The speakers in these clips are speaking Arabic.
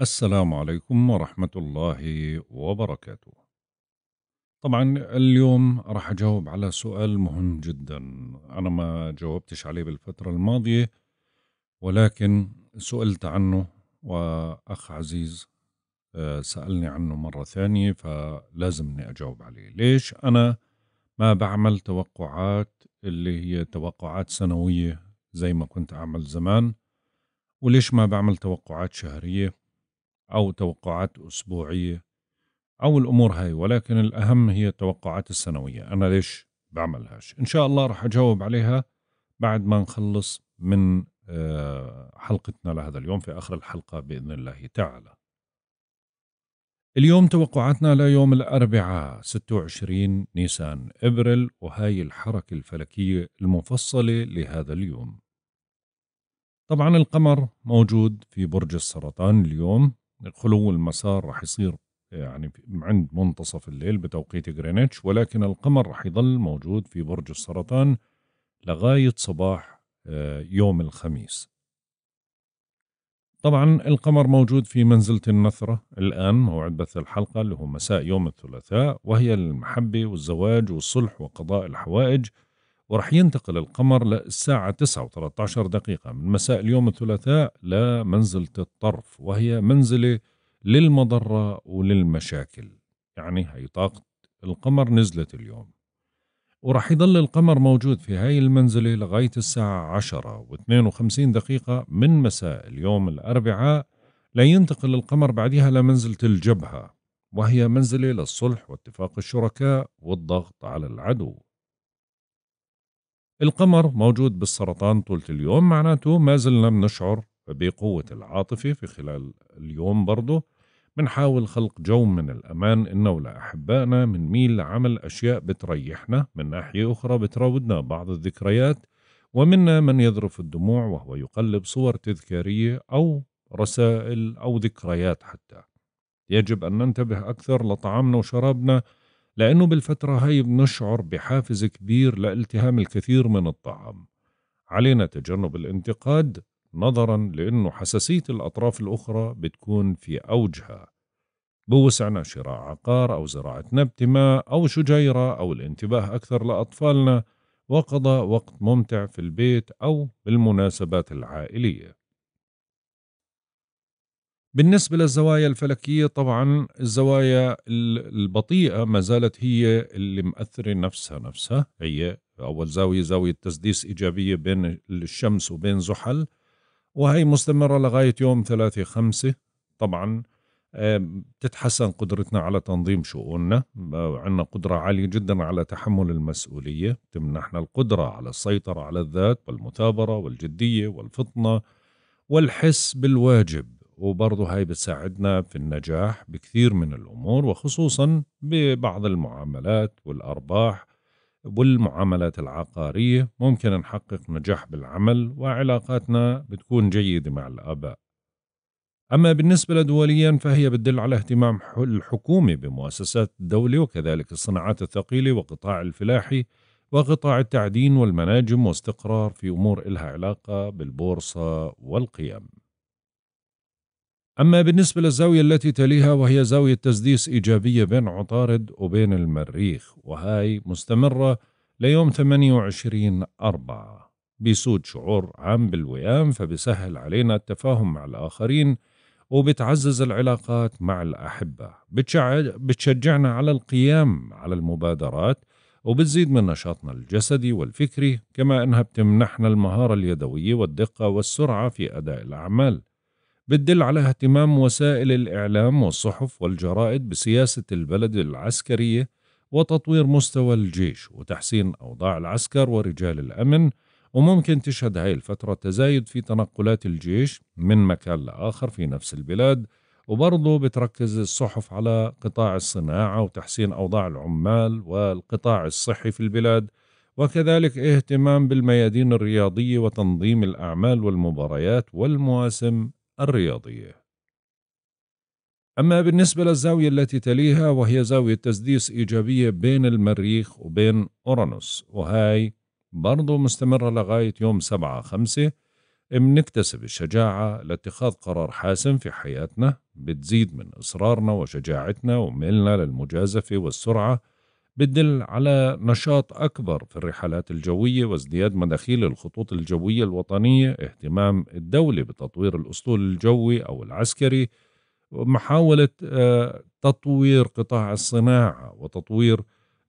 السلام عليكم ورحمة الله وبركاته. طبعا اليوم راح أجاوب على سؤال مهم جدا أنا ما جاوبتش عليه بالفترة الماضية ولكن سئلت عنه وأخ عزيز آه، سألني عنه مرة ثانية فلازمني أجاوب عليه ليش أنا ما بعمل توقعات اللي هي توقعات سنوية زي ما كنت أعمل زمان وليش ما بعمل توقعات شهرية أو توقعات أسبوعية أو الأمور هاي ولكن الأهم هي التوقعات السنوية أنا ليش بعملهاش إن شاء الله رح أجاوب عليها بعد ما نخلص من آه، حلقتنا لهذا اليوم في آخر الحلقة بإذن الله تعالى اليوم توقعاتنا ليوم الأربعاء 26 نيسان إبريل وهاي الحركة الفلكية المفصلة لهذا اليوم طبعا القمر موجود في برج السرطان اليوم خلو المسار راح يصير يعني عند منتصف الليل بتوقيت غرينتش ولكن القمر راح يظل موجود في برج السرطان لغاية صباح آه، يوم الخميس طبعا القمر موجود في منزلة النثرة الآن موعد بث الحلقة اللي هو مساء يوم الثلاثاء وهي المحبة والزواج والصلح وقضاء الحوائج وراح ينتقل القمر للساعة 9 و13 دقيقة من مساء اليوم الثلاثاء لمنزلة الطرف وهي منزلة للمضرة وللمشاكل يعني هي طاقة القمر نزلت اليوم وراح يضل القمر موجود في هاي المنزلة لغاية الساعة 10 و52 دقيقة من مساء اليوم الأربعاء لينتقل القمر بعدها لمنزلة الجبهة وهي منزلة للصلح واتفاق الشركاء والضغط على العدو القمر موجود بالسرطان طولة اليوم معناته ما زلنا بنشعر بقوة العاطفة في خلال اليوم برضه بنحاول خلق جو من الأمان إنه من بنميل لعمل أشياء بتريحنا من ناحية أخرى بتراودنا بعض الذكريات ومنا من يذرف الدموع وهو يقلب صور تذكارية أو رسائل أو ذكريات حتى يجب أن ننتبه أكثر لطعامنا وشرابنا لأنه بالفترة هاي بنشعر بحافز كبير لالتهام الكثير من الطعام علينا تجنب الانتقاد نظرا لأنه حساسية الأطراف الأخرى بتكون في أوجها بوسعنا شراء عقار أو زراعة نبت ما أو شجيرة أو الانتباه أكثر لأطفالنا وقضاء وقت ممتع في البيت أو بالمناسبات العائلية بالنسبة للزوايا الفلكية طبعا الزوايا البطيئة ما زالت هي اللي مأثرة نفسها نفسها هي أول زاوية زاوية تسديس إيجابية بين الشمس وبين زحل وهي مستمرة لغاية يوم ثلاثة خمسة طبعا بتتحسن قدرتنا على تنظيم شؤوننا عندنا قدرة عالية جدا على تحمل المسؤولية تمنحنا القدرة على السيطرة على الذات والمثابرة والجدية والفطنة والحس بالواجب وبرضه هاي بتساعدنا في النجاح بكثير من الأمور وخصوصا ببعض المعاملات والأرباح والمعاملات العقارية ممكن نحقق نجاح بالعمل وعلاقاتنا بتكون جيدة مع الآباء أما بالنسبة لدوليا فهي بتدل على اهتمام الحكومة بمؤسسات الدولة وكذلك الصناعات الثقيلة وقطاع الفلاحي وقطاع التعدين والمناجم واستقرار في أمور إلها علاقة بالبورصة والقيم أما بالنسبة للزاوية التي تليها وهي زاوية تسديس إيجابية بين عطارد وبين المريخ وهاي مستمرة ليوم 28 أربعة بيسود شعور عام بالوئام فبسهل علينا التفاهم مع الآخرين وبتعزز العلاقات مع الأحبة بتشجعنا على القيام على المبادرات وبتزيد من نشاطنا الجسدي والفكري كما أنها بتمنحنا المهارة اليدوية والدقة والسرعة في أداء الأعمال بتدل على اهتمام وسائل الإعلام والصحف والجرائد بسياسة البلد العسكرية وتطوير مستوى الجيش وتحسين أوضاع العسكر ورجال الأمن وممكن تشهد هاي الفترة تزايد في تنقلات الجيش من مكان لآخر في نفس البلاد وبرضه بتركز الصحف على قطاع الصناعة وتحسين أوضاع العمال والقطاع الصحي في البلاد وكذلك اهتمام بالميادين الرياضية وتنظيم الأعمال والمباريات والمواسم الرياضية أما بالنسبة للزاوية التي تليها وهي زاوية تسديس إيجابية بين المريخ وبين أورانوس وهاي برضو مستمرة لغاية يوم سبعة خمسة بنكتسب الشجاعة لاتخاذ قرار حاسم في حياتنا بتزيد من إصرارنا وشجاعتنا وميلنا للمجازفة والسرعة بتدل على نشاط أكبر في الرحلات الجوية وازدياد مداخيل الخطوط الجوية الوطنية اهتمام الدولة بتطوير الأسطول الجوي أو العسكري محاولة آه، تطوير قطاع الصناعة وتطوير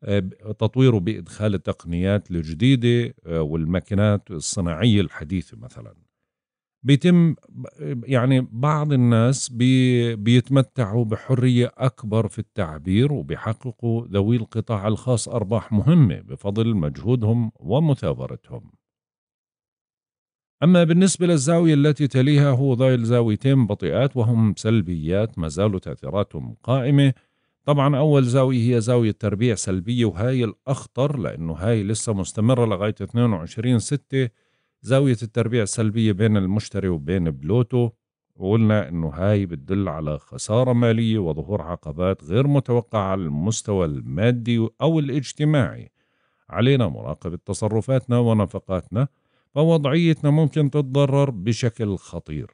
آه، تطويره بإدخال التقنيات الجديدة آه، والماكينات الصناعية الحديثة مثلاً بيتم يعني بعض الناس بي بيتمتعوا بحرية أكبر في التعبير وبيحققوا ذوي القطاع الخاص أرباح مهمة بفضل مجهودهم ومثابرتهم أما بالنسبة للزاوية التي تليها هو ضايل زاويتين بطيئات وهم سلبيات ما زالوا تأثيراتهم قائمة طبعا أول زاوية هي زاوية تربيع سلبية وهي الأخطر لأنه هاي لسه مستمرة لغاية 22 6 زاوية التربيع السلبية بين المشتري وبين بلوتو وقلنا انه هاي بتدل على خسارة مالية وظهور عقبات غير متوقعة على المستوى المادي او الاجتماعي علينا مراقبة تصرفاتنا ونفقاتنا فوضعيتنا ممكن تتضرر بشكل خطير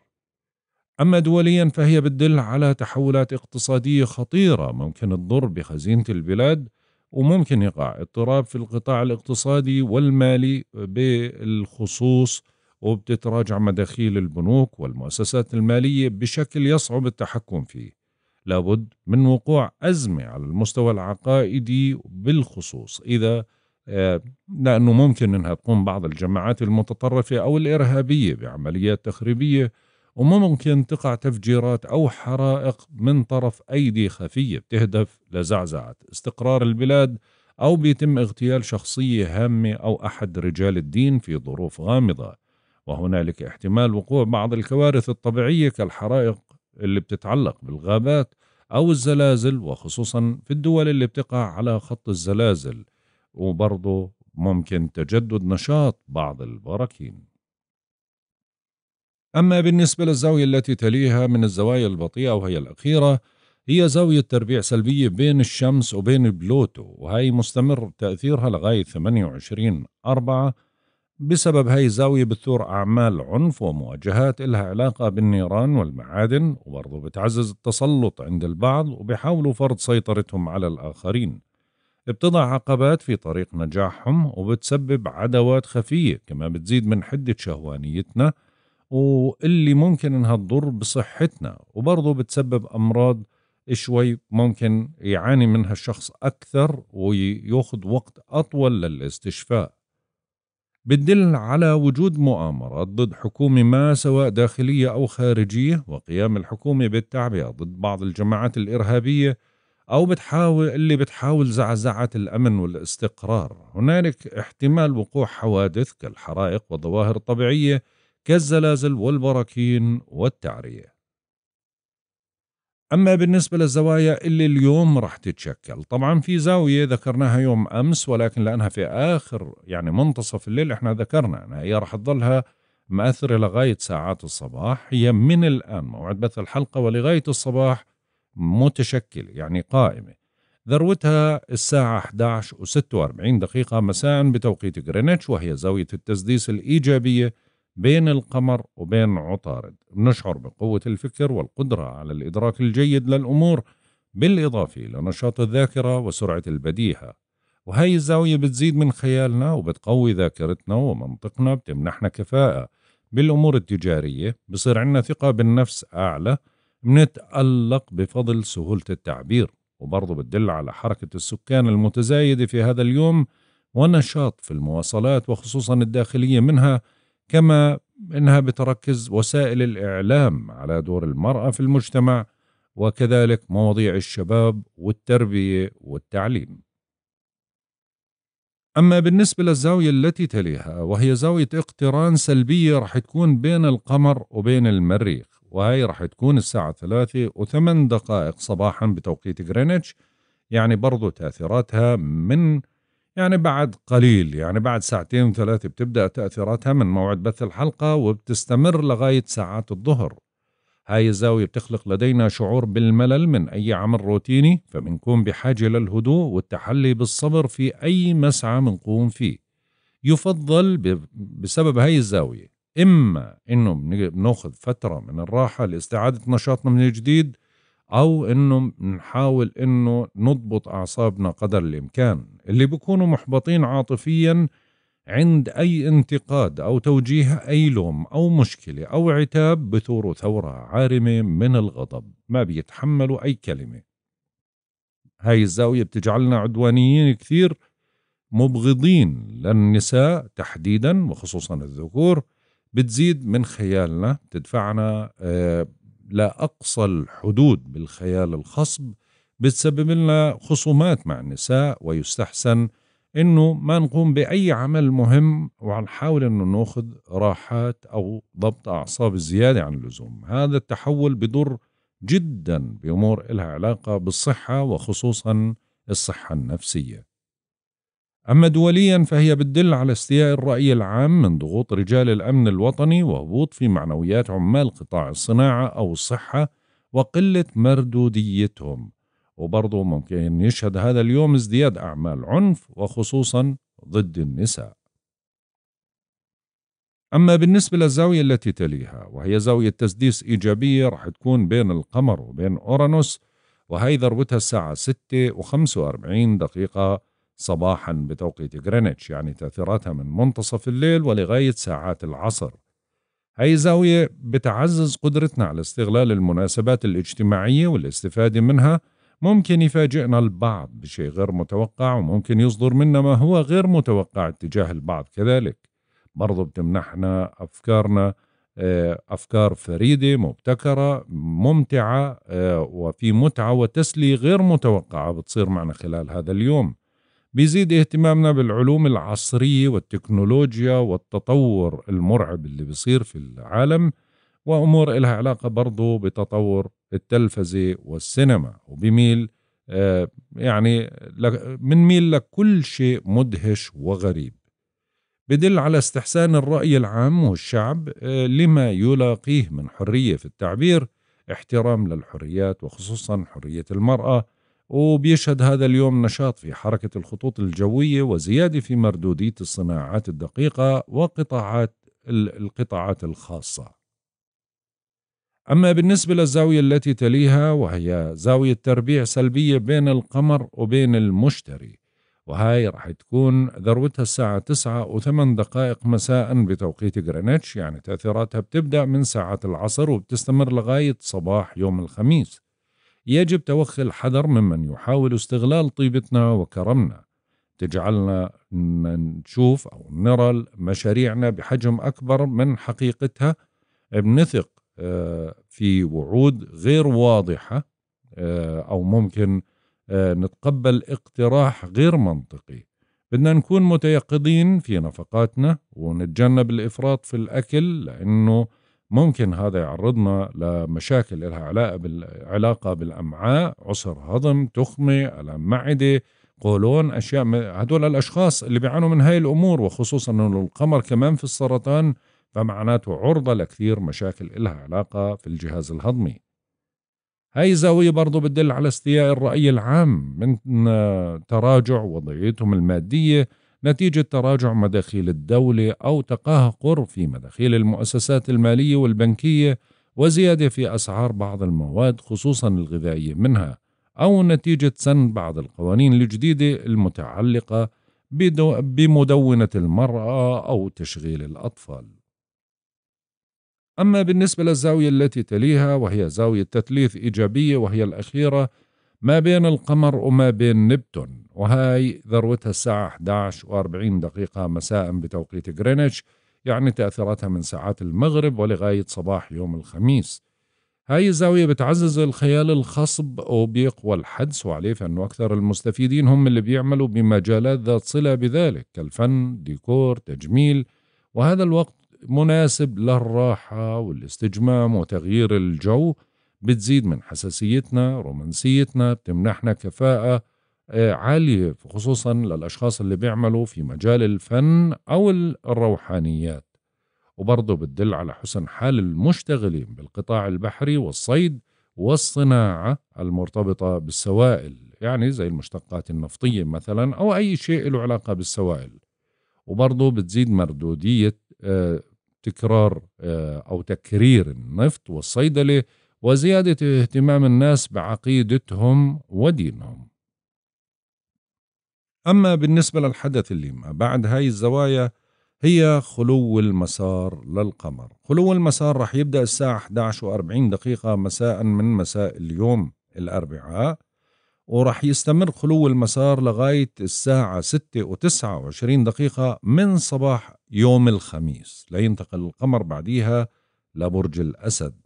أما دوليا فهي بتدل على تحولات اقتصادية خطيرة ممكن تضر بخزينة البلاد وممكن يقع اضطراب في القطاع الاقتصادي والمالي بالخصوص وبتتراجع مداخيل البنوك والمؤسسات المالية بشكل يصعب التحكم فيه لابد من وقوع أزمة على المستوى العقائدي بالخصوص إذا آه، لأنه ممكن أنها تقوم بعض الجماعات المتطرفة أو الإرهابية بعمليات تخريبية وممكن تقع تفجيرات أو حرائق من طرف أيدي خفية بتهدف لزعزعة استقرار البلاد أو بيتم اغتيال شخصية هامة أو أحد رجال الدين في ظروف غامضة وهنالك احتمال وقوع بعض الكوارث الطبيعية كالحرائق اللي بتتعلق بالغابات أو الزلازل وخصوصا في الدول اللي بتقع على خط الزلازل وبرضه ممكن تجدد نشاط بعض البراكين أما بالنسبة للزاوية التي تليها من الزوايا البطيئة وهي الأخيرة هي زاوية تربيع سلبية بين الشمس وبين بلوتو وهي مستمر تأثيرها لغاية 28 أربعة بسبب هاي الزاوية بتثور أعمال عنف ومواجهات إلها علاقة بالنيران والمعادن وبرضه بتعزز التسلط عند البعض وبيحاولوا فرض سيطرتهم على الآخرين بتضع عقبات في طريق نجاحهم وبتسبب عداوات خفية كما بتزيد من حدة شهوانيتنا واللي ممكن انها تضر بصحتنا وبرضه بتسبب امراض شوي ممكن يعاني منها الشخص اكثر وياخذ وقت اطول للاستشفاء بتدل على وجود مؤامرات ضد حكومة ما سواء داخلية أو خارجية وقيام الحكومة بالتعبئة ضد بعض الجماعات الإرهابية أو بتحاول اللي بتحاول زعزعة الأمن والاستقرار هنالك احتمال وقوع حوادث كالحرائق وظواهر طبيعية كالزلازل والبراكين والتعرية أما بالنسبة للزوايا اللي اليوم راح تتشكل طبعا في زاوية ذكرناها يوم أمس ولكن لأنها في آخر يعني منتصف الليل احنا ذكرنا أنها هي راح تظلها مأثرة لغاية ساعات الصباح هي من الآن موعد بث الحلقة ولغاية الصباح متشكلة يعني قائمة ذروتها الساعة 11 و46 دقيقة مساء بتوقيت غرينتش وهي زاوية التسديس الإيجابية بين القمر وبين عطارد نشعر بقوة الفكر والقدرة على الإدراك الجيد للأمور بالإضافة إلى نشاط الذاكرة وسرعة البديهة وهي الزاوية بتزيد من خيالنا وبتقوي ذاكرتنا ومنطقنا بتمنحنا كفاءة بالأمور التجارية بصير عندنا ثقة بالنفس أعلى منتألق بفضل سهولة التعبير وبرضه بتدل على حركة السكان المتزايدة في هذا اليوم ونشاط في المواصلات وخصوصا الداخلية منها كما انها بتركز وسائل الاعلام على دور المراه في المجتمع وكذلك مواضيع الشباب والتربيه والتعليم. اما بالنسبه للزاويه التي تليها وهي زاويه اقتران سلبيه راح تكون بين القمر وبين المريخ وهي راح تكون الساعه 3 و8 دقائق صباحا بتوقيت غرينتش يعني برضو تاثيراتها من يعني بعد قليل يعني بعد ساعتين ثلاثة بتبدأ تأثيراتها من موعد بث الحلقة وبتستمر لغاية ساعات الظهر هاي الزاوية بتخلق لدينا شعور بالملل من أي عمل روتيني فبنكون بحاجة للهدوء والتحلي بالصبر في أي مسعى بنقوم فيه يفضل بسبب هاي الزاوية إما إنه بناخذ فترة من الراحة لاستعادة نشاطنا من جديد او انه نحاول انه نضبط اعصابنا قدر الامكان اللي بيكونوا محبطين عاطفيا عند اي انتقاد او توجيه اي لوم او مشكله او عتاب بثوروا ثوره عارمه من الغضب ما بيتحملوا اي كلمه هاي الزاويه بتجعلنا عدوانيين كثير مبغضين للنساء تحديدا وخصوصا الذكور بتزيد من خيالنا بتدفعنا آه، لأقصى الحدود بالخيال الخصب بتسبب لنا خصومات مع النساء ويستحسن انه ما نقوم باي عمل مهم ونحاول انه ناخذ راحات او ضبط اعصاب زياده عن اللزوم هذا التحول بضر جدا بامور لها علاقه بالصحه وخصوصا الصحه النفسيه أما دوليا فهي بتدل على استياء الرأي العام من ضغوط رجال الأمن الوطني وهبوط في معنويات عمال قطاع الصناعة أو الصحة وقلة مردوديتهم وبرضه ممكن يشهد هذا اليوم ازدياد أعمال عنف وخصوصا ضد النساء أما بالنسبة للزاوية التي تليها وهي زاوية تسديس إيجابية رح تكون بين القمر وبين أورانوس وهي ذروتها الساعة 6 و45 دقيقة صباحا بتوقيت غرينتش يعني تأثيراتها من منتصف الليل ولغاية ساعات العصر هاي زاوية بتعزز قدرتنا على استغلال المناسبات الاجتماعية والاستفادة منها ممكن يفاجئنا البعض بشيء غير متوقع وممكن يصدر منا ما هو غير متوقع اتجاه البعض كذلك برضو بتمنحنا أفكارنا آه، أفكار فريدة مبتكرة ممتعة آه، وفي متعة وتسلية غير متوقعة بتصير معنا خلال هذا اليوم بيزيد اهتمامنا بالعلوم العصرية والتكنولوجيا والتطور المرعب اللي بيصير في العالم وأمور إلها علاقة برضو بتطور التلفزة والسينما وبميل آه، يعني يعني بنميل لكل شيء مدهش وغريب بدل على استحسان الرأي العام والشعب آه، لما يلاقيه من حرية في التعبير احترام للحريات وخصوصا حرية المرأة وبيشهد هذا اليوم نشاط في حركة الخطوط الجوية وزيادة في مردودية الصناعات الدقيقة وقطاعات القطاعات الخاصة أما بالنسبة للزاوية التي تليها وهي زاوية تربيع سلبية بين القمر وبين المشتري وهاي راح تكون ذروتها الساعة تسعة وثمان دقائق مساء بتوقيت غرينتش يعني تأثيراتها بتبدأ من ساعات العصر وبتستمر لغاية صباح يوم الخميس يجب توخي الحذر ممن يحاول استغلال طيبتنا وكرمنا تجعلنا نشوف أو نرى مشاريعنا بحجم أكبر من حقيقتها بنثق آه، في وعود غير واضحة آه، أو ممكن آه، نتقبل اقتراح غير منطقي بدنا نكون متيقظين في نفقاتنا ونتجنب الإفراط في الأكل لأنه ممكن هذا يعرضنا لمشاكل لها علاقة, علاقة بالأمعاء عسر هضم تخمة ألم معدة قولون أشياء هدول الأشخاص اللي بيعانوا من هاي الأمور وخصوصا أنه القمر كمان في السرطان فمعناته عرضة لكثير مشاكل لها علاقة في الجهاز الهضمي هاي زاوية برضو بتدل على استياء الرأي العام من تراجع وضعيتهم المادية نتيجة تراجع مداخيل الدولة أو تقهقر في مداخيل المؤسسات المالية والبنكية وزيادة في أسعار بعض المواد خصوصا الغذائية منها أو نتيجة سن بعض القوانين الجديدة المتعلقة بمدونة المرأة أو تشغيل الأطفال أما بالنسبة للزاوية التي تليها وهي زاوية تثليث إيجابية وهي الأخيرة ما بين القمر وما بين نبتون وهاي ذروتها الساعة 11 و40 دقيقة مساء بتوقيت غرينتش يعني تأثيراتها من ساعات المغرب ولغاية صباح يوم الخميس هاي الزاوية بتعزز الخيال الخصب وبيقوى الحدس وعليه فإنه أكثر المستفيدين هم اللي بيعملوا بمجالات ذات صلة بذلك كالفن ديكور تجميل وهذا الوقت مناسب للراحة والاستجمام وتغيير الجو بتزيد من حساسيتنا رومانسيتنا بتمنحنا كفاءة آه، عالية خصوصا للأشخاص اللي بيعملوا في مجال الفن أو الروحانيات وبرضه بتدل على حسن حال المشتغلين بالقطاع البحري والصيد والصناعة المرتبطة بالسوائل يعني زي المشتقات النفطية مثلا أو أي شيء له علاقة بالسوائل وبرضه بتزيد مردودية آه، تكرار آه، أو تكرير النفط والصيدلة وزيادة اهتمام الناس بعقيدتهم ودينهم أما بالنسبة للحدث اللي ما بعد هاي الزوايا هي خلو المسار للقمر خلو المسار رح يبدأ الساعة 11 و40 دقيقة مساء من مساء اليوم الأربعاء ورح يستمر خلو المسار لغاية الساعة 6 و29 دقيقة من صباح يوم الخميس لينتقل القمر بعديها لبرج الأسد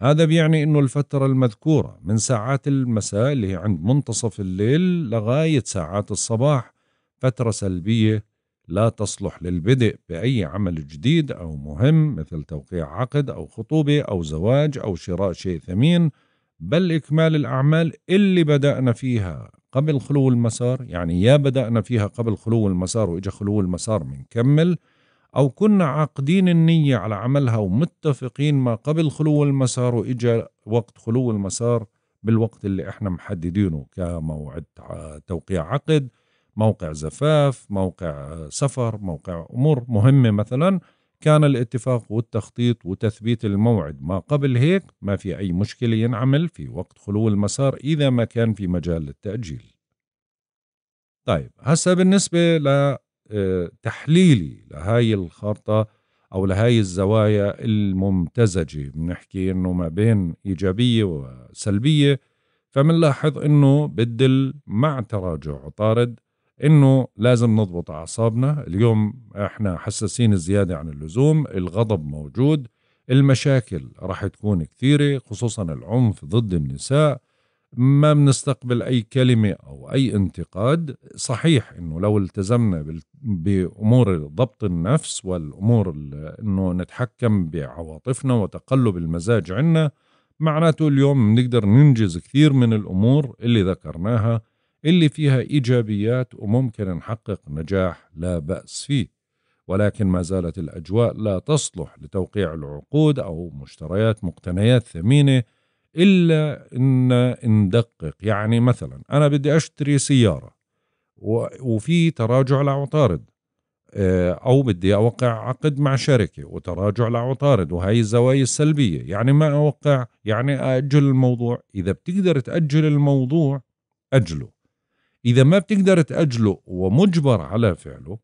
هذا بيعني انه الفترة المذكورة من ساعات المساء اللي هي عند منتصف الليل لغاية ساعات الصباح فترة سلبية لا تصلح للبدء بأي عمل جديد أو مهم مثل توقيع عقد أو خطوبة أو زواج أو شراء شيء ثمين بل إكمال الأعمال اللي بدأنا فيها قبل خلو المسار يعني يا بدأنا فيها قبل خلو المسار وإجا خلو المسار منكمل أو كنا عاقدين النية على عملها ومتفقين ما قبل خلو المسار وإجا وقت خلو المسار بالوقت اللي احنا محددينه كموعد توقيع عقد موقع زفاف موقع سفر موقع أمور مهمة مثلا كان الاتفاق والتخطيط وتثبيت الموعد ما قبل هيك ما في أي مشكلة ينعمل في وقت خلو المسار إذا ما كان في مجال للتأجيل طيب هسا بالنسبة ل آه، تحليلي لهاي الخارطة أو لهاي الزوايا الممتزجة بنحكي إنه ما بين إيجابية وسلبية فمنلاحظ إنه بدل مع تراجع عطارد إنه لازم نضبط أعصابنا اليوم إحنا حساسين زيادة عن اللزوم الغضب موجود المشاكل راح تكون كثيرة خصوصا العنف ضد النساء ما بنستقبل أي كلمة أو أي انتقاد صحيح أنه لو التزمنا بأمور ضبط النفس والأمور أنه نتحكم بعواطفنا وتقلب المزاج عنا معناته اليوم بنقدر ننجز كثير من الأمور اللي ذكرناها اللي فيها إيجابيات وممكن نحقق نجاح لا بأس فيه ولكن ما زالت الأجواء لا تصلح لتوقيع العقود أو مشتريات مقتنيات ثمينة الا ان ندقق يعني مثلا انا بدي اشتري سياره وفي تراجع لعطارد آه، او بدي اوقع عقد مع شركه وتراجع لعطارد وهي الزوايا السلبيه يعني ما اوقع يعني ااجل الموضوع اذا بتقدر تاجل الموضوع اجله اذا ما بتقدر تاجله ومجبر على فعله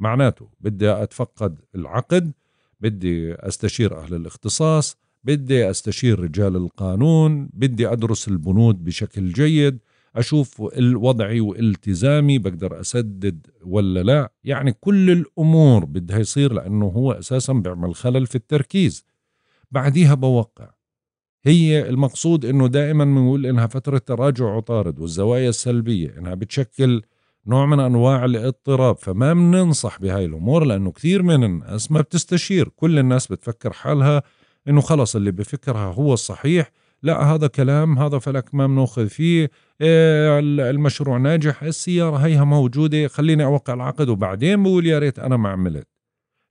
معناته بدي اتفقد العقد بدي استشير اهل الاختصاص بدي استشير رجال القانون بدي ادرس البنود بشكل جيد اشوف وضعي والتزامي بقدر اسدد ولا لا يعني كل الامور بدها يصير لانه هو اساسا بيعمل خلل في التركيز بعديها بوقع هي المقصود انه دائما بنقول انها فتره تراجع عطارد والزوايا السلبيه انها بتشكل نوع من انواع الاضطراب فما بننصح بهاي الامور لانه كثير من الناس ما بتستشير كل الناس بتفكر حالها انه خلص اللي بفكرها هو الصحيح لا هذا كلام هذا فلك ما بناخذ فيه إيه المشروع ناجح السيارة هيها موجودة خليني أوقع العقد وبعدين بقول يا ريت أنا ما عملت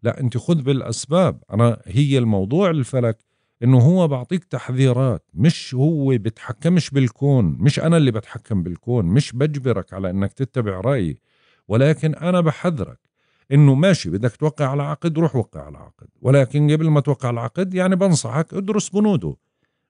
لا أنت خذ بالأسباب أنا هي الموضوع الفلك إنه هو بعطيك تحذيرات مش هو بتحكمش بالكون مش أنا اللي بتحكم بالكون مش بجبرك على إنك تتبع رأيي ولكن أنا بحذرك انه ماشي بدك توقع على عقد روح وقع على عقد ولكن قبل ما توقع على عقد يعني بنصحك ادرس بنوده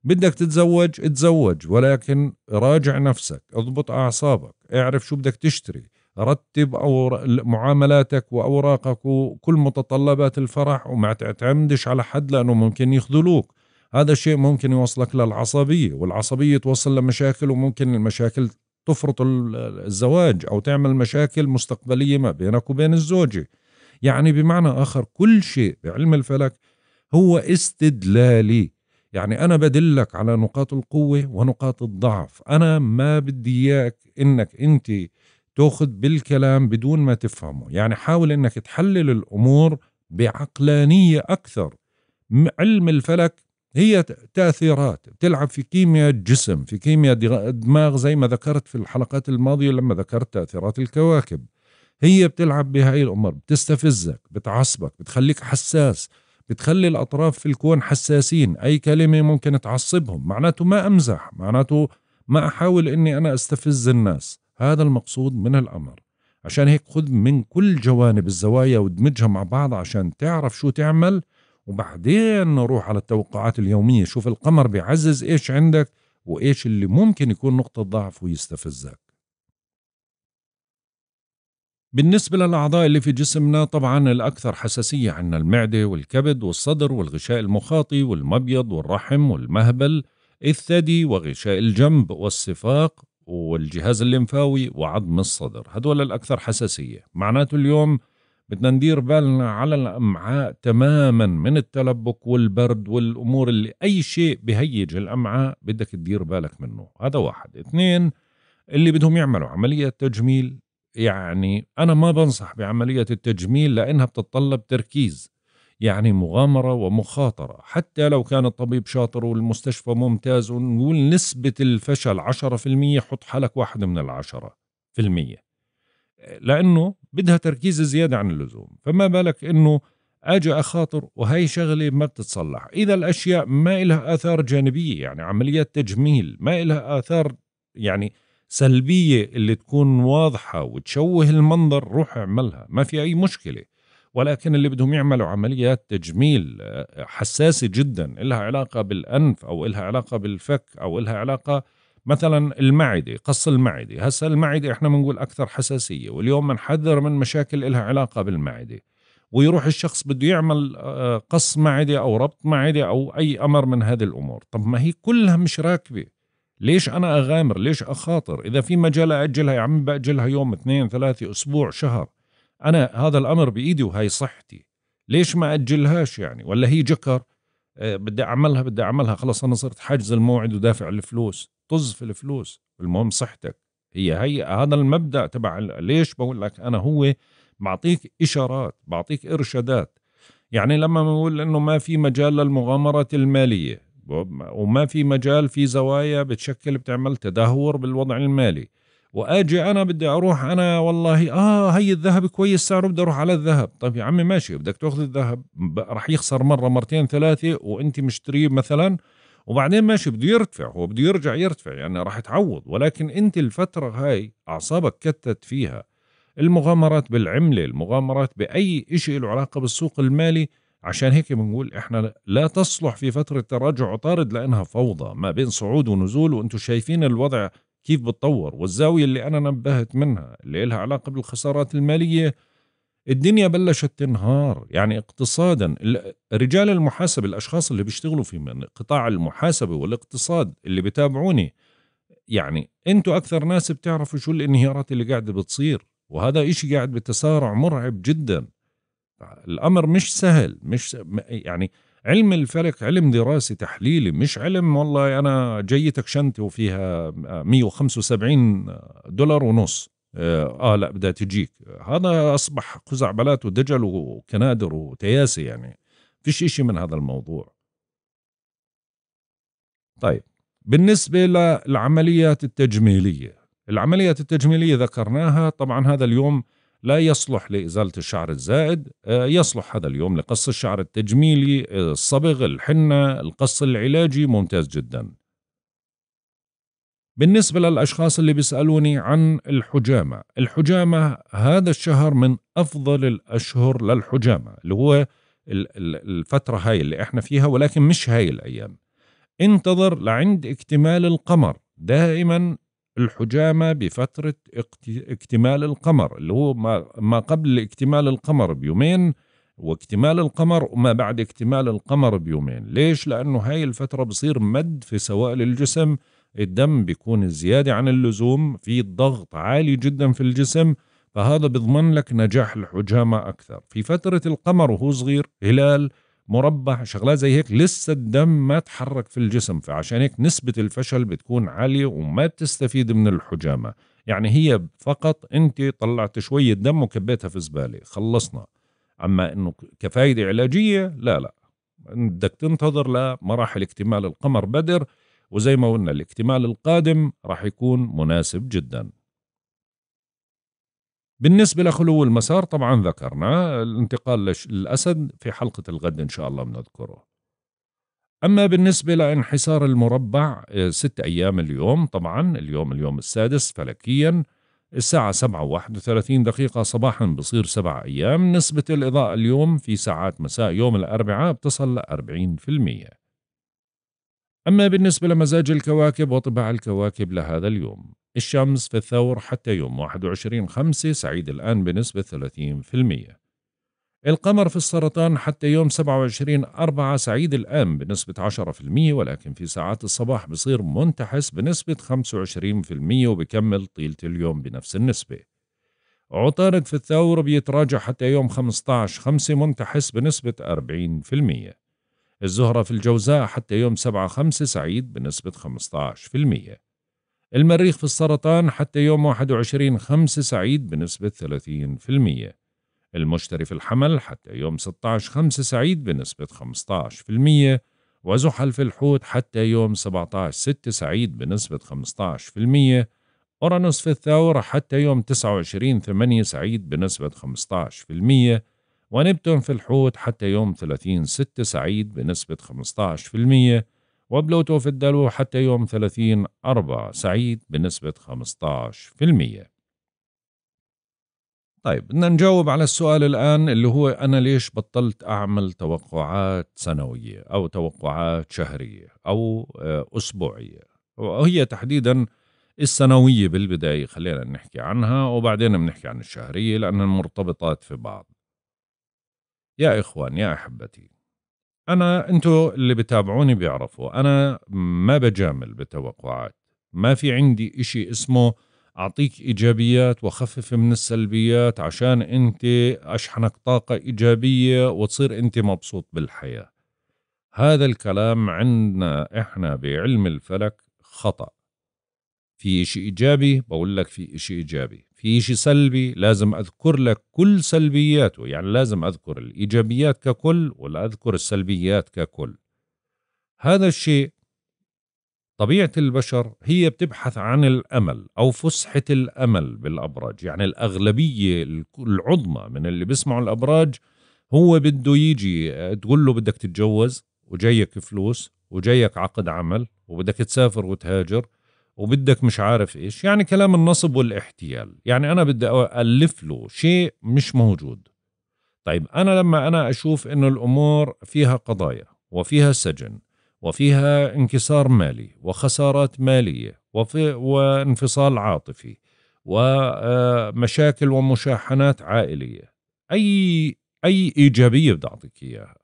بدك تتزوج تزوج ولكن راجع نفسك اضبط اعصابك اعرف شو بدك تشتري رتب أو معاملاتك واوراقك وكل متطلبات الفرح وما تعتمدش على حد لانه ممكن يخذلوك هذا الشيء ممكن يوصلك للعصبيه والعصبيه توصل لمشاكل وممكن المشاكل تفرط الزواج أو تعمل مشاكل مستقبلية ما بينك وبين الزوجة يعني بمعنى آخر كل شيء بعلم الفلك هو استدلالي يعني أنا بدلك على نقاط القوة ونقاط الضعف أنا ما بدي إياك إنك أنت تأخذ بالكلام بدون ما تفهمه يعني حاول إنك تحلل الأمور بعقلانية أكثر علم الفلك هي تاثيرات بتلعب في كيمياء الجسم في كيمياء الدماغ زي ما ذكرت في الحلقات الماضيه لما ذكرت تاثيرات الكواكب هي بتلعب بهاي الامور بتستفزك بتعصبك بتخليك حساس بتخلي الاطراف في الكون حساسين اي كلمه ممكن تعصبهم معناته ما امزح معناته ما احاول اني انا استفز الناس هذا المقصود من الامر عشان هيك خذ من كل جوانب الزوايا وادمجها مع بعض عشان تعرف شو تعمل وبعدين نروح على التوقعات اليومية شوف القمر بيعزز إيش عندك وإيش اللي ممكن يكون نقطة ضعف ويستفزك بالنسبة للأعضاء اللي في جسمنا طبعا الأكثر حساسية عندنا المعدة والكبد والصدر والغشاء المخاطي والمبيض والرحم والمهبل الثدي وغشاء الجنب والصفاق والجهاز الليمفاوي وعظم الصدر هدول الأكثر حساسية معناته اليوم بدنا ندير بالنا على الامعاء تماما من التلبك والبرد والامور اللي اي شيء بهيج الامعاء بدك تدير بالك منه هذا واحد اثنين اللي بدهم يعملوا عمليه تجميل يعني انا ما بنصح بعمليه التجميل لانها بتتطلب تركيز يعني مغامره ومخاطره حتى لو كان الطبيب شاطر والمستشفى ممتاز ونقول نسبه الفشل 10% حط حالك واحد من العشرة في المية لانه بدها تركيز زياده عن اللزوم فما بالك انه اجي اخاطر وهي شغله ما بتتصلح اذا الاشياء ما لها اثار جانبيه يعني عمليات تجميل ما لها اثار يعني سلبيه اللي تكون واضحه وتشوه المنظر روح اعملها ما في اي مشكله ولكن اللي بدهم يعملوا عمليات تجميل آه، حساسه جدا لها علاقه بالانف او لها علاقه بالفك او لها علاقه مثلا المعده قص المعده هسا المعده احنا بنقول اكثر حساسيه واليوم بنحذر من مشاكل إلها علاقه بالمعده ويروح الشخص بده يعمل آه، قص معده او ربط معده او اي امر من هذه الامور طب ما هي كلها مش راكبه ليش انا اغامر ليش اخاطر اذا في مجال اجلها يا عم باجلها يوم اثنين ثلاثة اسبوع شهر انا هذا الامر بايدي وهي صحتي ليش ما اجلهاش يعني ولا هي جكر آه، بدي اعملها بدي اعملها خلص انا صرت حاجز الموعد ودافع الفلوس طز في الفلوس المهم صحتك هي هي هذا المبدا تبع ليش بقول لك انا هو بعطيك اشارات بعطيك ارشادات يعني لما بنقول انه ما في مجال للمغامره الماليه وما في مجال في زوايا بتشكل بتعمل تدهور بالوضع المالي واجي انا بدي اروح انا والله اه هي الذهب كويس سعره بدي اروح على الذهب طيب يا عمي ماشي بدك تاخذ الذهب رح يخسر مره مرتين ثلاثه وانت مشتريه مثلا وبعدين ماشي بده يرتفع هو بده يرجع يرتفع يعني راح تعوض ولكن انت الفتره هاي اعصابك كتت فيها المغامرات بالعمله المغامرات باي شيء له علاقه بالسوق المالي عشان هيك بنقول احنا لا تصلح في فتره تراجع عطارد لانها فوضى ما بين صعود ونزول وانتم شايفين الوضع كيف بتطور والزاوية اللي أنا نبهت منها اللي لها علاقة بالخسارات المالية الدنيا بلشت تنهار يعني اقتصادا رجال المحاسبة الأشخاص اللي بيشتغلوا في من قطاع المحاسبة والاقتصاد اللي بتابعوني يعني أنتوا أكثر ناس بتعرفوا شو الانهيارات اللي قاعدة بتصير وهذا إشي قاعد بتسارع مرعب جدا الأمر مش سهل مش يعني علم الفلك علم دراسي تحليلي مش علم والله أنا جيتك شنطة وفيها 175 دولار ونص آه،, آه لا بدها تجيك هذا أصبح خزعبلات ودجل وكنادر وتياسي يعني فيش إشي من هذا الموضوع طيب بالنسبة للعمليات التجميلية العمليات التجميلية ذكرناها طبعا هذا اليوم لا يصلح لإزالة الشعر الزائد آه، يصلح هذا اليوم لقص الشعر التجميلي آه، الصبغ الحنة القص العلاجي ممتاز جدا بالنسبة للأشخاص اللي بيسألوني عن الحجامة الحجامة هذا الشهر من أفضل الأشهر للحجامة اللي هو الفترة هاي اللي احنا فيها ولكن مش هاي الأيام انتظر لعند اكتمال القمر دائما الحجامة بفترة اكتمال القمر اللي هو ما قبل اكتمال القمر بيومين واكتمال القمر وما بعد اكتمال القمر بيومين ليش؟ لأنه هاي الفترة بصير مد في سوائل الجسم الدم بيكون زيادة عن اللزوم في ضغط عالي جدا في الجسم فهذا بيضمن لك نجاح الحجامة أكثر في فترة القمر وهو صغير هلال مربع شغلات زي هيك لسه الدم ما تحرك في الجسم فعشان هيك نسبة الفشل بتكون عالية وما بتستفيد من الحجامة يعني هي فقط انت طلعت شوية دم وكبيتها في زبالة خلصنا اما انه كفايدة علاجية لا لا بدك تنتظر لمراحل اكتمال القمر بدر وزي ما قلنا الاكتمال القادم راح يكون مناسب جداً بالنسبة لخلو المسار طبعا ذكرنا الانتقال للأسد في حلقة الغد إن شاء الله بنذكره أما بالنسبة لانحسار المربع آه، ست أيام اليوم طبعا اليوم اليوم السادس فلكيا الساعة سبعة واحد وثلاثين دقيقة صباحا بصير سبع أيام نسبة الإضاءة اليوم في ساعات مساء يوم الأربعاء بتصل لأربعين في المية أما بالنسبة لمزاج الكواكب وطبع الكواكب لهذا اليوم الشمس في الثور حتى يوم 21/5 سعيد الآن بنسبة 30% القمر في السرطان حتى يوم 27/4 سعيد الآن بنسبة 10% ولكن في ساعات الصباح بصير منتحس بنسبة 25% وبكمل طيلة اليوم بنفس النسبة عطارد في الثور بيتراجع حتى يوم 15/5 منتحس بنسبة 40% الزهرة في الجوزاء حتى يوم 7 5 سعيد بنسبة 15% المريخ في السرطان حتى يوم 21 5 سعيد بنسبة 30% المشتري في الحمل حتى يوم 16 5 سعيد بنسبة 15% وزحل في الحوت حتى يوم 17 6 سعيد بنسبة 15% أورانوس في الثور حتى يوم 29 8 سعيد بنسبة 15% ونبتون في الحوت حتى يوم 30 6 سعيد بنسبة 15% وبلوتو في الدلو حتى يوم 30 4 سعيد بنسبة 15% طيب بدنا نجاوب على السؤال الآن اللي هو أنا ليش بطلت أعمل توقعات سنوية أو توقعات شهرية أو آه، أسبوعية وهي تحديدا السنوية بالبداية خلينا نحكي عنها وبعدين بنحكي عن الشهرية لأنها مرتبطات في بعض يا إخوان يا أحبتي أنا أنتوا اللي بتابعوني بيعرفوا أنا ما بجامل بتوقعات ما في عندي إشي اسمه أعطيك إيجابيات وخفف من السلبيات عشان أنت أشحنك طاقة إيجابية وتصير أنت مبسوط بالحياة هذا الكلام عندنا إحنا بعلم الفلك خطأ في إشي إيجابي بقول لك في إشي إيجابي في شيء سلبي لازم أذكر لك كل سلبياته يعني لازم أذكر الإيجابيات ككل ولا أذكر السلبيات ككل هذا الشيء طبيعة البشر هي بتبحث عن الأمل أو فسحة الأمل بالأبراج يعني الأغلبية العظمى من اللي بيسمعوا الأبراج هو بده يجي تقول له بدك تتجوز وجايك فلوس وجايك عقد عمل وبدك تسافر وتهاجر وبدك مش عارف ايش يعني كلام النصب والاحتيال يعني انا بدي الف له شيء مش موجود طيب انا لما انا اشوف انه الامور فيها قضايا وفيها سجن وفيها انكسار مالي وخسارات ماليه وفي وانفصال عاطفي ومشاكل آه، ومشاحنات عائليه اي اي ايجابيه بدي اعطيك اياها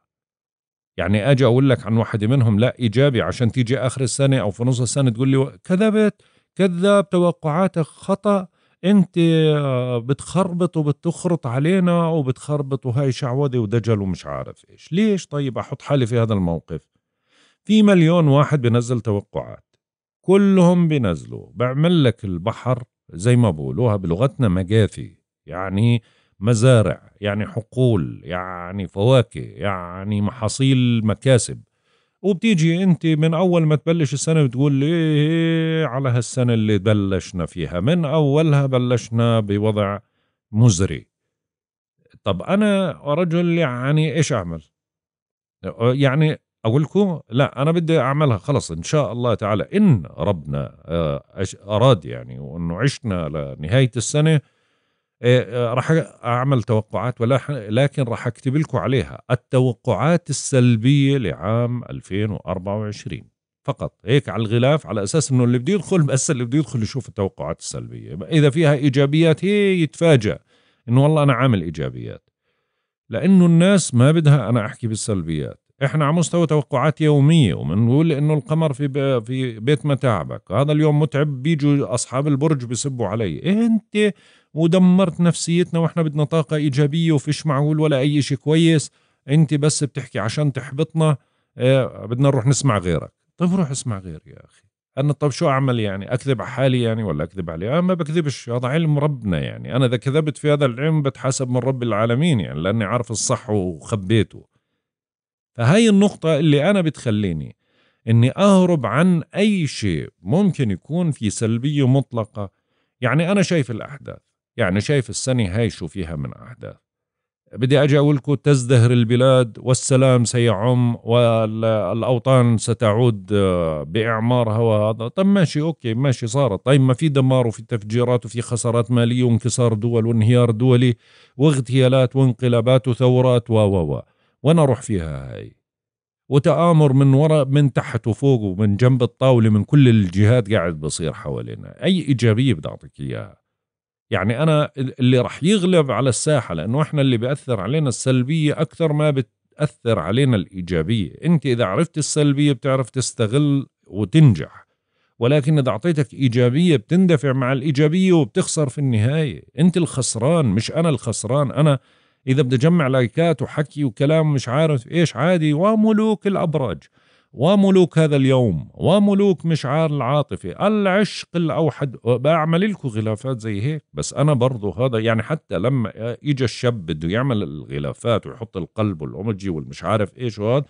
يعني اجي اقول لك عن واحده منهم لا ايجابي عشان تيجي اخر السنه او في نص السنه تقول لي كذبت كذاب توقعاتك خطا انت آه، بتخربط وبتخرط علينا وبتخربط وهاي شعوذه ودجل ومش عارف ايش ليش طيب احط حالي في هذا الموقف في مليون واحد بنزل توقعات كلهم بنزلوا بعمل لك البحر زي ما بقولوها بلغتنا مجافي يعني مزارع يعني حقول يعني فواكه يعني محاصيل مكاسب وبتيجي انت من اول ما تبلش السنه بتقول لي إيه على هالسنه اللي بلشنا فيها من اولها بلشنا بوضع مزري طب انا رجل يعني ايش اعمل يعني اقول لكم لا انا بدي اعملها خلص ان شاء الله تعالى ان ربنا آه، اراد يعني وانه عشنا لنهايه السنه إيه، آه، راح اعمل توقعات ولكن راح اكتب لكم عليها التوقعات السلبيه لعام 2024 فقط هيك على الغلاف على اساس انه اللي بده يدخل بس اللي بده يدخل يشوف التوقعات السلبيه اذا فيها ايجابيات هي يتفاجأ انه والله انا عامل ايجابيات لانه الناس ما بدها انا احكي بالسلبيات احنا على مستوى توقعات يوميه وبنقول انه القمر في في بيت متاعبك هذا اليوم متعب بيجوا اصحاب البرج بيسبوا علي إيه انت ودمرت نفسيتنا واحنا بدنا طاقه ايجابيه وفيش معقول ولا اي شيء كويس انت بس بتحكي عشان تحبطنا آه بدنا نروح نسمع غيرك طيب روح اسمع غيري يا اخي انا طب شو اعمل يعني اكذب على حالي يعني ولا اكذب عليه انا ما بكذبش هذا علم ربنا يعني انا اذا كذبت في هذا العلم بتحاسب من رب العالمين يعني لاني عارف الصح وخبيته فهاي النقطة اللي أنا بتخليني إني أهرب عن أي شيء ممكن يكون في سلبية مطلقة يعني أنا شايف الأحداث يعني شايف السنة هاي شو فيها من أحداث بدي أجي أقول لكم تزدهر البلاد والسلام سيعم والأوطان ستعود آه، بإعمارها وهذا طيب ماشي أوكي ماشي صارت طيب ما في دمار وفي تفجيرات وفي خسارات مالية وانكسار دول وانهيار دولي واغتيالات وانقلابات وثورات و و وين أروح فيها هاي وتآمر من وراء من تحت وفوق ومن جنب الطاولة من كل الجهات قاعد بصير حوالينا أي إيجابية بدي أعطيك إياها يعني أنا اللي رح يغلب على الساحة لأنه إحنا اللي بيأثر علينا السلبية أكثر ما بتأثر علينا الإيجابية أنت إذا عرفت السلبية بتعرف تستغل وتنجح ولكن إذا أعطيتك إيجابية بتندفع مع الإيجابية وبتخسر في النهاية أنت الخسران مش أنا الخسران أنا إذا بدي أجمع لايكات وحكي وكلام مش عارف إيش عادي وملوك الأبراج وملوك هذا اليوم وملوك مشعار العاطفة العشق الأوحد بعمل لكم غلافات زي هيك بس أنا برضو هذا يعني حتى لما يجى الشاب بده يعمل الغلافات ويحط القلب والأمجي والمش عارف إيش وهذا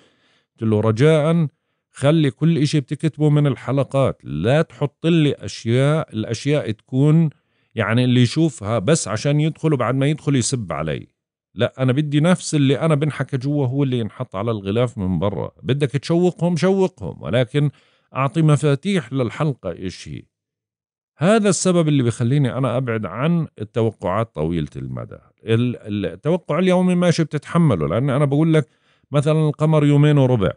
قلت له رجاءً خلي كل إشي بتكتبه من الحلقات لا تحط لي أشياء الأشياء تكون يعني اللي يشوفها بس عشان يدخل وبعد ما يدخل يسب علي لا انا بدي نفس اللي انا بنحكى جوا هو اللي ينحط على الغلاف من برا بدك تشوقهم شوقهم ولكن اعطي مفاتيح للحلقه ايش هي هذا السبب اللي بخليني انا ابعد عن التوقعات طويله المدى التوقع اليومي ماشي بتتحمله لان انا بقول لك مثلا القمر يومين وربع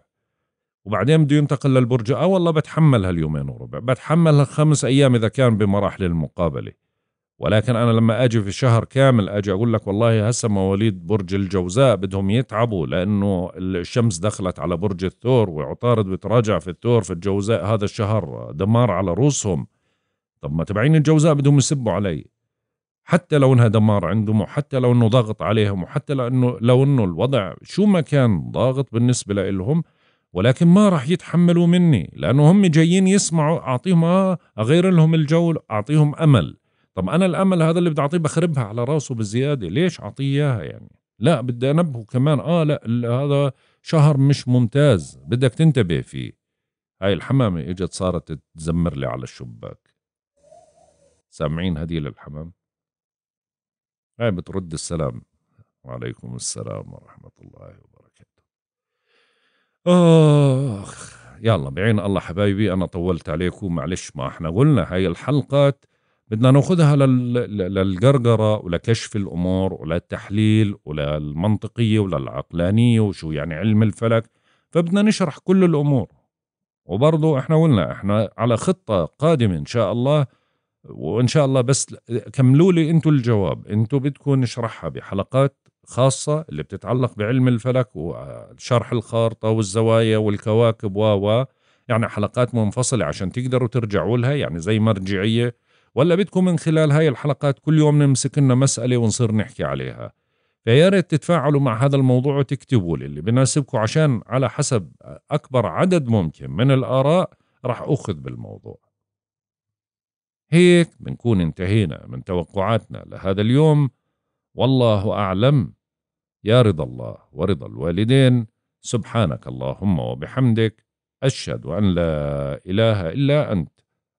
وبعدين بده ينتقل للبرج اه والله بتحمل هاليومين وربع بتحمل هالخمس ايام اذا كان بمراحل المقابله ولكن انا لما اجي في شهر كامل اجي اقول لك والله هسه مواليد برج الجوزاء بدهم يتعبوا لانه الشمس دخلت على برج الثور وعطارد بتراجع في الثور في الجوزاء هذا الشهر دمار على رؤوسهم طب ما تبعين الجوزاء بدهم يسبوا علي حتى لو انها دمار عندهم وحتى لو انه ضغط عليهم وحتى لو انه لو انه الوضع شو ما كان ضاغط بالنسبه لهم ولكن ما راح يتحملوا مني لانه هم جايين يسمعوا اعطيهم آه، اغير لهم الجو اعطيهم امل طب انا الامل هذا اللي بدي اعطيه بخربها على راسه بالزياده ليش اعطيه اياها يعني لا بدي انبهه كمان اه لا هذا شهر مش ممتاز بدك تنتبه فيه هاي الحمامة اجت صارت تزمر لي على الشباك سامعين هديل الحمام هاي بترد السلام وعليكم السلام ورحمة الله وبركاته آخ يلا بعين الله حبايبي أنا طولت عليكم معلش ما احنا قلنا هاي الحلقات بدنا ناخذها للقرقره ولكشف الامور وللتحليل وللمنطقيه وللعقلانيه وشو يعني علم الفلك فبدنا نشرح كل الامور وبرضه احنا قلنا احنا على خطه قادمه ان شاء الله وان شاء الله بس كملوا لي انتم الجواب انتم بدكم نشرحها بحلقات خاصة اللي بتتعلق بعلم الفلك وشرح الخارطة والزوايا والكواكب و يعني حلقات منفصلة عشان تقدروا ترجعوا لها يعني زي مرجعية ولا بدكم من خلال هاي الحلقات كل يوم نمسك لنا مسألة ونصير نحكي عليها فيا ريت تتفاعلوا مع هذا الموضوع وتكتبوا لي اللي بناسبكم عشان على حسب أكبر عدد ممكن من الآراء راح أخذ بالموضوع هيك بنكون انتهينا من توقعاتنا لهذا اليوم والله أعلم يا رضا الله ورضا الوالدين سبحانك اللهم وبحمدك أشهد أن لا إله إلا أنت